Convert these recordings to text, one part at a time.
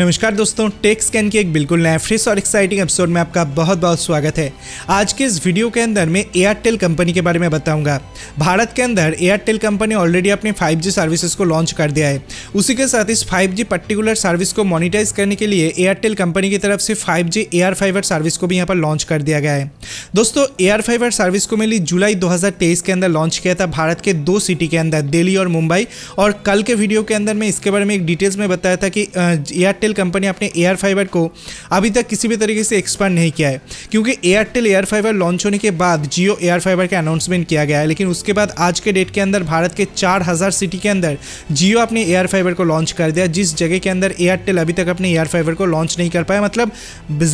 नमस्कार दोस्तों take scan की एक बिल्कुल नया फ्रेश और एक्साइटिंग एपिसोड में आपका बहुत बहुत स्वागत है आज के इस वीडियो के अंदर मैं एयरटेल कंपनी के बारे में बताऊंगा भारत के अंदर एयरटेल कंपनी ऑलरेडी अपने 5G सर्विसेज को लॉन्च कर दिया है उसी के साथ इस 5G पर्टिकुलर सर्विस को मोनिटाइज करने के लिए एयरटेल कंपनी की तरफ से five G air fiber service को भी यहाँ पर लॉन्च कर दिया गया है दोस्तों एयर फाइबर सर्विस को मिली जुलाई दो के अंदर लॉन्च किया था भारत के दो सिटी के अंदर दिल्ली और मुंबई और कल के वीडियो के अंदर मैं इसके बारे में एक डिटेल्स में बताया था कि एयरटेल एयरटेल कंपनी अपने एयर फाइबर को अभी तक किसी भी तरीके से एक्सपांड नहीं किया है क्योंकि एयरटेल एयर फाइबर लॉन्च होने के बाद जियो एयर फाइबर का अनाउंसमेंट किया गया है लेकिन उसके बाद आज के डेट के अंदर भारत के चार हज़ार सिटी के अंदर जियो अपने एयर फाइबर को लॉन्च कर दिया जिस जगह के अंदर एयरटेल अभी तक अपने एयर फाइबर को लॉन्च नहीं कर पाया मतलब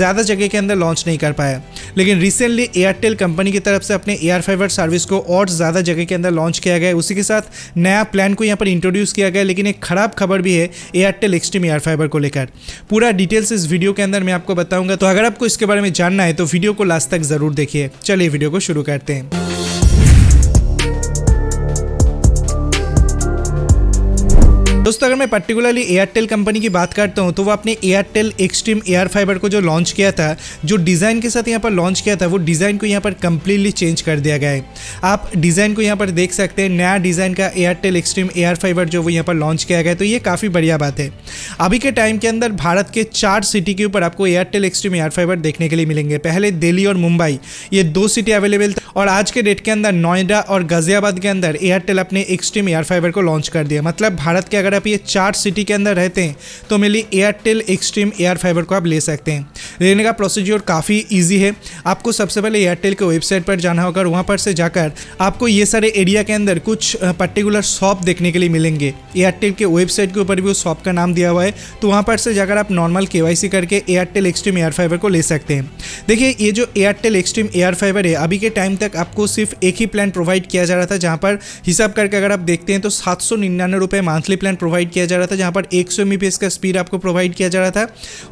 ज़्यादा जगह के अंदर लॉन्च नहीं कर पाया लेकिन रिसेंटली एयरटेल कंपनी की तरफ से अपने एयर फाइबर सर्विस को और ज़्यादा जगह के अंदर लॉन्च किया गया उसी के साथ नया प्लान को यहाँ पर इंट्रोड्यूस किया गया लेकिन एक ख़राब खबर भी है एयरटेल एक्सट्रीम एयर फाइबर को लेकर पूरा डिटेल्स इस वीडियो के अंदर मैं आपको बताऊंगा तो अगर आपको इसके बारे में जानना है तो वीडियो को लास्ट तक ज़रूर देखिए चलिए वीडियो को शुरू करते हैं दोस्तों अगर मैं पर्टिकुलरली एयरटेल कंपनी की बात करता हूँ तो वो अपने एयरटेल एक्सट्रीम एयर फाइबर को जो लॉन्च किया था जो डिज़ाइन के साथ यहाँ पर लॉन्च किया था वो डिज़ाइन को यहाँ पर कम्प्लीटली चेंज कर दिया गया है आप डिज़ाइन को यहाँ पर देख सकते हैं नया डिज़ाइन का एयरटेल एक्सट्रीम एयर फाइबर जो वो यहाँ पर लॉन्च किया गया तो ये काफ़ी बढ़िया बात है अभी के टाइम के अंदर भारत के चार सिटी के ऊपर आपको एयरटेल एक्सट्रीम एयर फाइबर देखने के लिए मिलेंगे पहले दिल्ली और मुंबई ये दो सिटी अवेलेबल था और आज के डेट के अंदर नोएडा और गाजियाबाद के अंदर एयरटेल अपने एक्सट्रीम एयर फाइबर को लॉन्च कर दिया मतलब भारत के अगर अगर आप ये चार सिटी के अंदर रहते हैं तो मेरे लिए एयरटेल एक्सट्रीम एयर फाइबर को आप ले सकते हैं लेने का प्रोसीजर काफ़ी ईजी है आपको सबसे पहले एयरटेल के वेबसाइट पर जाना होगा वहाँ पर से जाकर आपको ये सारे एरिया के अंदर कुछ पर्टिकुलर शॉप देखने के लिए मिलेंगे एयरटेल के वेबसाइट के ऊपर भी उस शॉप का नाम दिया हुआ है तो वहाँ पर से जाकर आप नॉर्मल के करके एयरटेल एक्सट्रीम एयर फाइबर को ले सकते हैं देखिए ये जो एयरटेल एक्सट्रीम एयर फाइबर है अभी के टाइम तक आपको सिर्फ एक ही प्लान प्रोवाइड किया जा रहा था जहाँ पर हिसाब करके अगर आप देखते हैं तो सात सौ निन्यानवे रुपए मंथली प्लान प्रोवाइड किया जा रहा था जहाँ पर एक सौ का स्पीड आपको प्रोवाइड किया जा रहा था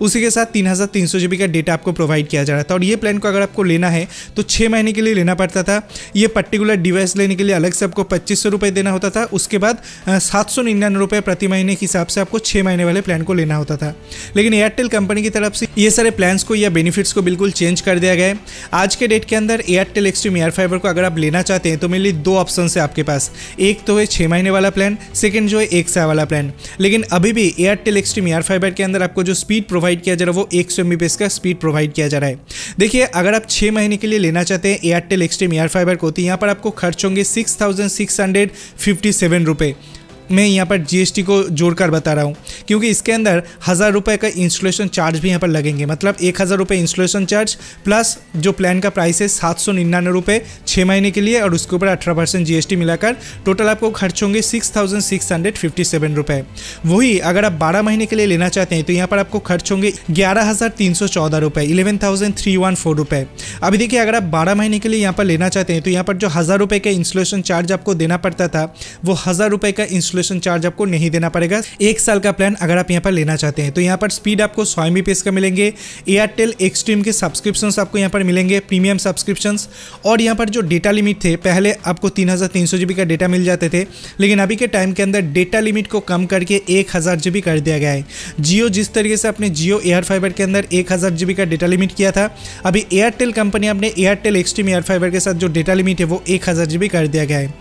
उसी के साथ तीन हज़ार तीन सौ का डेटा आपको प्रोवाइड किया जा रहा था और ये प्लान को अगर आपको लेना है तो छः महीने के लिए लेना पड़ता था ये पर्टिकुलर डिवाइस लेने के लिए अलग से आपको पच्चीस सौ रुपये देना होता था उसके बाद सात सौ निन्यानवे रुपये प्रति महीने के हिसाब से आपको छः महीने वाले प्लान को लेना होता था लेकिन एयरटेल कंपनी की तरफ से ये सारे प्लान्स को या बेनिफिट्स को बिल्कुल चेंज कर दिया गया है आज के डेट के अंदर एयरटेल एक्सट्रीम एयर फाइबर को अगर आप लेना चाहते हैं तो मेरे लिए दो ऑप्शन है आपके पास एक तो है छः महीने वाला प्लान सेकेंड जो है एक साल वाला वाला प्लान लेकिन अभी भी एयरटेल एक्सट्रीम एयर फाइबर के अंदर आपको जो स्पीड प्रोवाइड किया जा रहा है वो एक सौ का स्पीड प्रोवाइड किया जा रहा है देखिए अगर आप छह महीने के लिए लेना चाहते हैं एयरटेल एक्सट्रीम एयर फाइबर को तो यहाँ पर आपको खर्च होंगे six thousand six hundred fifty seven रुपये मैं यहाँ पर जीएसटी को जोड़कर बता रहा हूँ क्योंकि इसके अंदर हज़ार रुपये का इंस्टॉलेशन चार्ज भी यहाँ पर लगेंगे मतलब एक हज़ार रुपये इंस्टॉलेशन चार्ज प्लस जो प्लान का प्राइस है सात सौ निन्यानवे रुपये छः महीने के लिए और उसके ऊपर अठारह परसेंट जी मिलाकर टोटल आपको खर्च होंगे six thousand six hundred fifty seven रुपये वही अगर आप बारह महीने के लिए लेना चाहते हैं तो यहाँ पर आपको खर्च होंगे ग्यारह हज़ार तीन सौ चौदह रुपये eleven thousand three one four रुपये अभी देखिए अगर आप बारह महीने के लिए यहाँ पर लेना चाहते हैं तो यहाँ पर जो हज़ार रुपये का इंस्टॉलेशन चार्ज आपको देना पड़ता था वो हज़ार रुपये का इंस्टॉलेशन कैंसिलेशन चार्ज आपको नहीं देना पड़ेगा एक साल का प्लान अगर आप यहाँ पर लेना चाहते हैं तो यहाँ पर स्पीड आपको सौ एम का मिलेंगे एयरटेल एक्सट्रीम के सब्सक्रिप्शन आपको यहाँ पर मिलेंगे प्रीमियम सब्सक्रिप्शन और यहाँ पर जो डेटा लिमिट थे पहले आपको तीन का डेटा मिल जाते थे लेकिन अभी के टाइम के अंदर डेटा लिमिट को कम करके एक कर दिया गया है जियो जिस तरीके से अपने जियो एयर फाइबर के अंदर एक हज़ार का डेटा लिमिट किया था अभी एयरटेल कंपनी अपने एयरटेल एक्सट्रीम एयर फाइबर के साथ जो डेटा लिमिट है वो एक हज़ार कर दिया गया है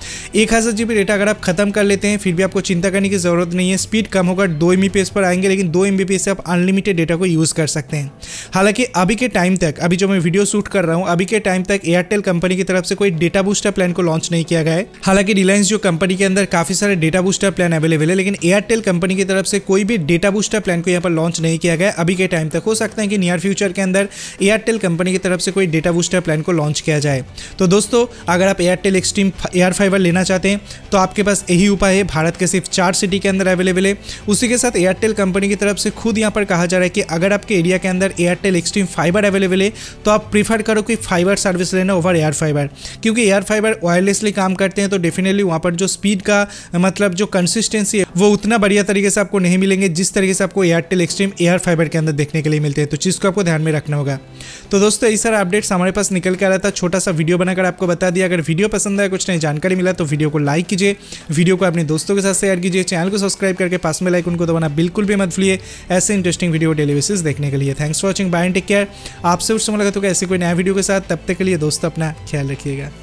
एक हज़ार डेटा अगर आप खत्म कर लेते हैं फिर भी आपको चिंता करने की ज़रूरत नहीं है स्पीड कम होगा दो एम पर आएंगे लेकिन दो एम से आप अनलिमिटेड डेटा को यूज़ कर सकते हैं हालांकि अभी के टाइम तक अभी जो मैं वीडियो शूट कर रहा हूँ अभी के टाइम तक एयरटेल कंपनी की तरफ से कोई डेटा बूस्टर प्लान को लॉन्च नहीं किया गया है हालांकि रिलायंस जो कंपनी के अंदर काफ़ी सारे डेटा बूस्टर प्लान अवेलेबल है लेकिन एयरटेल कंपनी की तरफ से कोई भी डेटा बूस्टर प्लान को यहाँ पर लॉन्च नहीं किया गया अभी के टाइम तक हो सकता है कि नियर फ्यूचर के अंदर एयरटेल कंपनी की तरफ से कोई डेटा बूस्टर प्लान को लॉन्च किया जाए तो दोस्तों अगर आप एयरटेल एक्सट्रीम एयर फाइबर लेना चाहते हैं तो आपके पास यही उपाय है भारत भारत के सिर्फ चार सिटी के अंदर अवेलेबल है उसी के साथ एयरटेल कंपनी की तरफ से खुद यहाँ पर कहा जा रहा है कि अगर आपके एरिया के अंदर एयरटेल एक्सट्रीम फाइबर अवेलेबल है तो आप प्रीफर करो कि फाइबर सर्विस लेना ओवर एयर फाइबर क्योंकि एयर फाइबर वायरलेसली काम करते हैं तो डेफिनेटली वहाँ पर जो स्पीड का मतलब जो कंसिस्टेंसी है वो उतना बढ़िया तरीके से आपको नहीं मिलेंगे जिस तरीके से आपको एयरटेल एक्सट्रीम एयर फाइबर के अंदर देखने के लिए मिलते हैं तो चीज़ को आपको ध्यान में रखना होगा तो दोस्तों ये सारा अपडेट्स हमारे पास निकल के आ रहा था छोटा सा वीडियो बनाकर आपको बता दिया अगर वीडियो पसंद आया कुछ नई जानकारी मिला तो वीडियो को लाइक कीजिए वीडियो को अपने दोस्तों के साथ शेयर कीजिए चैनल को सब्सक्राइब करके पास में लाइक उनको दबाना बिल्कुल भी मत भूलिए ऐसे इंटरेस्टिंग वीडियो डेलीवेसिस देखने के लिए thanks for watching bye and take care आपसे उस समय लगा तो ऐसे कोई नया वीडियो के साथ तब तक के लिए दोस्तों अपना ख्याल रखिएगा